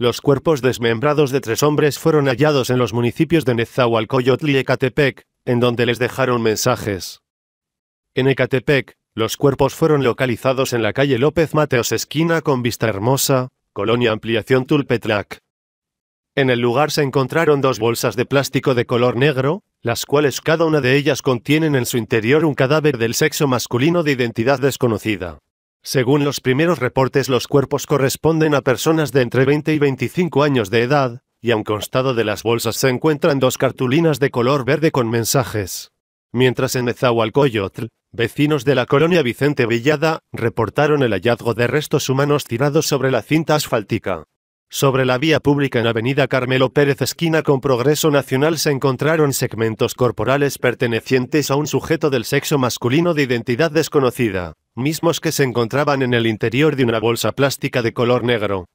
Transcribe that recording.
Los cuerpos desmembrados de tres hombres fueron hallados en los municipios de Nezahualcóyotl y Ecatepec, en donde les dejaron mensajes. En Ecatepec, los cuerpos fueron localizados en la calle López Mateos esquina con Vista Hermosa, Colonia Ampliación Tulpetlac. En el lugar se encontraron dos bolsas de plástico de color negro, las cuales cada una de ellas contienen en su interior un cadáver del sexo masculino de identidad desconocida. Según los primeros reportes, los cuerpos corresponden a personas de entre 20 y 25 años de edad, y a un constado de las bolsas se encuentran dos cartulinas de color verde con mensajes. Mientras en Mezahualcoyotl, vecinos de la colonia Vicente Villada, reportaron el hallazgo de restos humanos tirados sobre la cinta asfáltica. Sobre la vía pública en Avenida Carmelo Pérez esquina con Progreso Nacional se encontraron segmentos corporales pertenecientes a un sujeto del sexo masculino de identidad desconocida, mismos que se encontraban en el interior de una bolsa plástica de color negro.